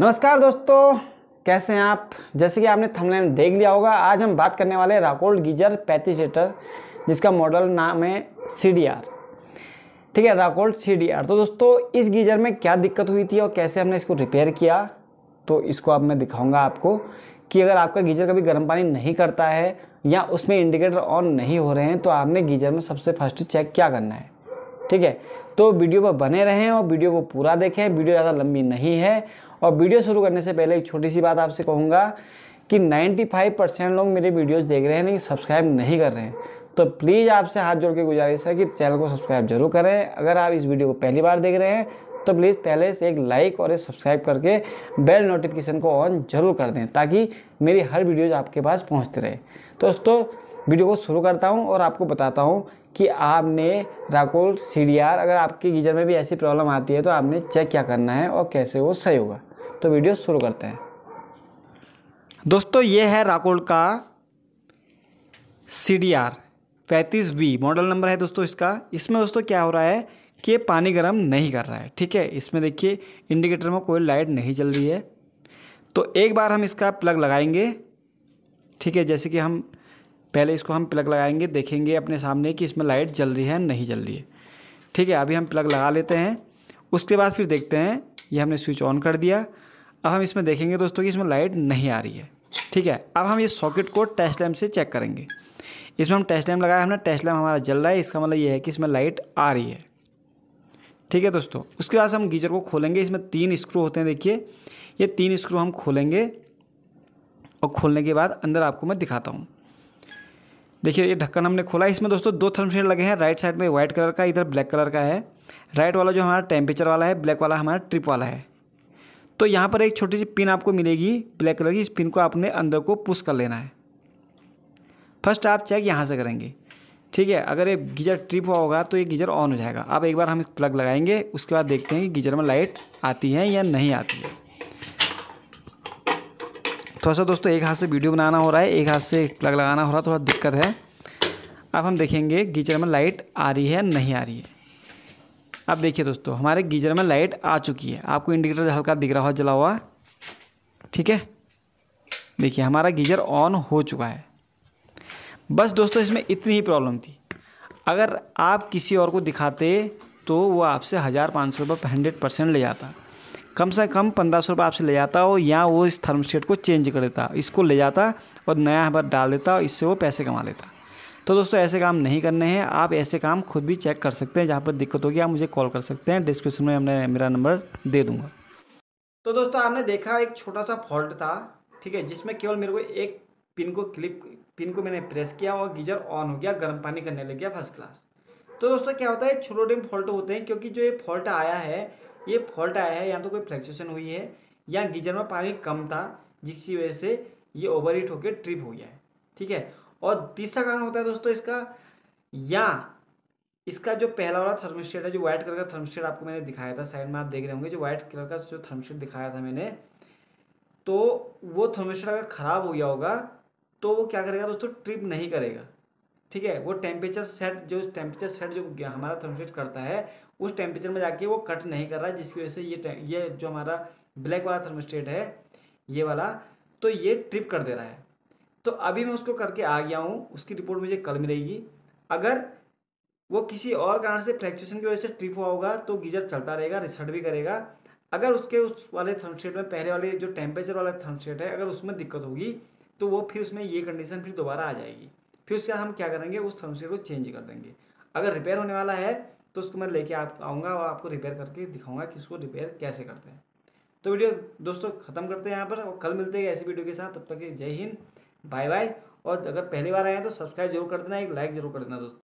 नमस्कार दोस्तों कैसे हैं आप जैसे कि आपने थंबनेल देख लिया होगा आज हम बात करने वाले राकोल्ड गीजर पैंतीस लीटर जिसका मॉडल नाम है सी ठीक है राकोल्ड सी तो दोस्तों इस गीजर में क्या दिक्कत हुई थी और कैसे हमने इसको रिपेयर किया तो इसको अब मैं दिखाऊंगा आपको कि अगर आपका गीजर कभी गर्म पानी नहीं करता है या उसमें इंडिकेटर ऑन नहीं हो रहे हैं तो आपने गीजर में सबसे फर्स्ट चेक क्या करना है ठीक है तो वीडियो पर बने रहें और वीडियो को पूरा देखें वीडियो ज़्यादा लंबी नहीं है और वीडियो शुरू करने से पहले एक छोटी सी बात आपसे कहूँगा कि 95 परसेंट लोग मेरे वीडियोस देख रहे हैं लेकिन सब्सक्राइब नहीं कर रहे हैं तो प्लीज़ आपसे हाथ जोड़ के गुजारिश है कि चैनल को सब्सक्राइब जरूर करें अगर आप इस वीडियो को पहली बार देख रहे हैं तो प्लीज़ पहले से एक लाइक और एक सब्सक्राइब करके बेल नोटिफिकेशन को ऑन जरूर कर दें ताकि मेरी हर वीडियोज़ आपके पास पहुँचते रहे दोस्तों वीडियो को शुरू करता हूँ और आपको बताता हूँ कि आपने राकोल सी डी आर अगर आपके गीजर में भी ऐसी प्रॉब्लम आती है तो आपने चेक क्या करना है और कैसे वो सही होगा तो वीडियो शुरू करते हैं दोस्तों ये है राकोल का सी डी आर पैंतीस बी मॉडल नंबर है दोस्तों इसका इसमें दोस्तों क्या हो रहा है कि पानी गर्म नहीं कर रहा है ठीक है इसमें देखिए इंडिकेटर में कोई लाइट नहीं चल रही है तो एक बार हम इसका प्लग लगाएंगे ठीक है जैसे कि हम पहले इसको हम प्लग लगाएंगे देखेंगे अपने सामने कि इसमें लाइट जल रही है नहीं जल रही है ठीक है अभी हम प्लग लगा लेते हैं उसके बाद फिर देखते हैं ये हमने स्विच ऑन कर दिया अब हम इसमें देखेंगे दोस्तों कि इसमें लाइट नहीं आ रही है ठीक है अब हम ये सॉकेट को टेस्ट लैम्प से चेक करेंगे इसमें हम टेस्ट लैम्प लगाया हमने टेस्ट लैम्प हमारा जल रहा है इसका मतलब ये है कि इसमें लाइट आ रही है ठीक है दोस्तों उसके बाद हम गीजर को खोलेंगे इसमें तीन स्क्रू होते हैं देखिए ये तीन स्क्रू हम खोलेंगे और खोलने के बाद अंदर आपको मैं दिखाता हूँ देखिए ये ढक्कन हमने खोला इसमें दोस्तों दो थर्मशीट लगे हैं राइट साइड में व्हाइट कलर का इधर ब्लैक कलर का है राइट वाला जो हमारा टेम्परेचर वाला है ब्लैक वाला हमारा ट्रिप वाला है तो यहाँ पर एक छोटी सी पिन आपको मिलेगी ब्लैक कलर की इस पिन को आपने अंदर को पुश कर लेना है फर्स्ट आप चेक यहाँ से करेंगे ठीक है अगर ये गीजर ट्रिप हुआ होगा तो ये गीजर ऑन हो जाएगा अब एक बार हम प्लग लगाएंगे उसके बाद देखते हैं कि गीजर में लाइट आती है या नहीं आती है थोड़ा सा दोस्तों एक हाथ से वीडियो बनाना हो रहा है एक हाथ से प्लग लगाना हो रहा है थोड़ा दिक्कत है अब हम देखेंगे गीजर में लाइट आ रही है नहीं आ रही है अब देखिए दोस्तों हमारे गीजर में लाइट आ चुकी है आपको इंडिकेटर हल्का दिख रहा हो जला हुआ ठीक है देखिए हमारा गीजर ऑन हो चुका है बस दोस्तों इसमें इतनी ही प्रॉब्लम थी अगर आप किसी और को दिखाते तो वो आपसे हज़ार पाँच सौ रुपये हंड्रेड परसेंट ले जाता कम से कम पंद्रह सौ रुपये आपसे ले जाता हो या वो इस थर्मस्टेट को चेंज कर देता इसको ले जाता और नया बार डाल देता और इससे वो पैसे कमा लेता तो दोस्तों ऐसे काम नहीं करने हैं आप ऐसे काम खुद भी चेक कर सकते हैं जहाँ पर दिक्कत होगी आप मुझे कॉल कर सकते हैं डिस्क्रिप्शन में हमने मेरा नंबर दे दूँगा तो दोस्तों आपने देखा एक छोटा सा फॉल्ट था ठीक है जिसमें केवल मेरे को एक पिन को क्लिप पिन को मैंने प्रेस किया और गीजर ऑन हो गया गर्म पानी करने लग गया फर्स्ट क्लास तो दोस्तों क्या होता है छोटे छोटे फॉल्ट होते हैं क्योंकि जो ये फॉल्ट आया है ये फॉल्ट आया है या तो कोई फ्लैक्चुएशन हुई है या गीजर में पानी कम था जिसकी वजह से ये ओवर हीट होकर ट्रिप हो गया है ठीक है और तीसरा कारण होता है दोस्तों इसका या इसका जो पहला वाला थर्मोस्टेट है जो व्हाइट कलर का थर्मोस्टेट आपको मैंने दिखाया था साइड में आप देख रहे होंगे जो व्हाइट कलर का जो थर्मोस्टेट दिखाया था मैंने तो वो थर्मोस्टेट अगर ख़राब हो गया होगा तो वो क्या करेगा दोस्तों ट्रिप नहीं करेगा ठीक है वो टेम्परेचर सेट जो टेम्परेचर सेट जो हमारा थर्मोस्टेट करता है उस टेम्परेचर में जाके वो कट नहीं कर रहा है जिसकी वजह से ये ये जो हमारा ब्लैक वाला थर्मोस्टेट है ये वाला तो ये ट्रिप कर दे रहा है तो अभी मैं उसको करके आ गया हूँ उसकी रिपोर्ट मुझे कल मिलेगी अगर वो किसी और कारण से फ्लैक्चुएशन की वजह से ट्रिप हुआ होगा तो गीजर चलता रहेगा रिसर्ट भी करेगा अगर उसके उस वाले थर्मोस्टेट में पहले वाले जो टेम्परेचर वाला थर्मोस्टेट है अगर उसमें दिक्कत होगी तो वो फिर उसमें ये कंडीशन फिर दोबारा आ जाएगी फिर उसके बाद हम क्या करेंगे उस थर्मोस्टेट को चेंज कर देंगे अगर रिपेयर होने वाला है तो उसको मैं लेके आप आऊँगा और आपको रिपेयर करके दिखाऊंगा कि उसको रिपेयर कैसे करते हैं तो वीडियो दोस्तों ख़त्म करते हैं यहाँ पर और कल मिलते हैं ऐसी वीडियो के साथ तब तक जय हिंद बाय बाय और अगर पहली बार आए हैं तो सब्सक्राइब जरूर कर देना एक लाइक जरूर कर देना दोस्तों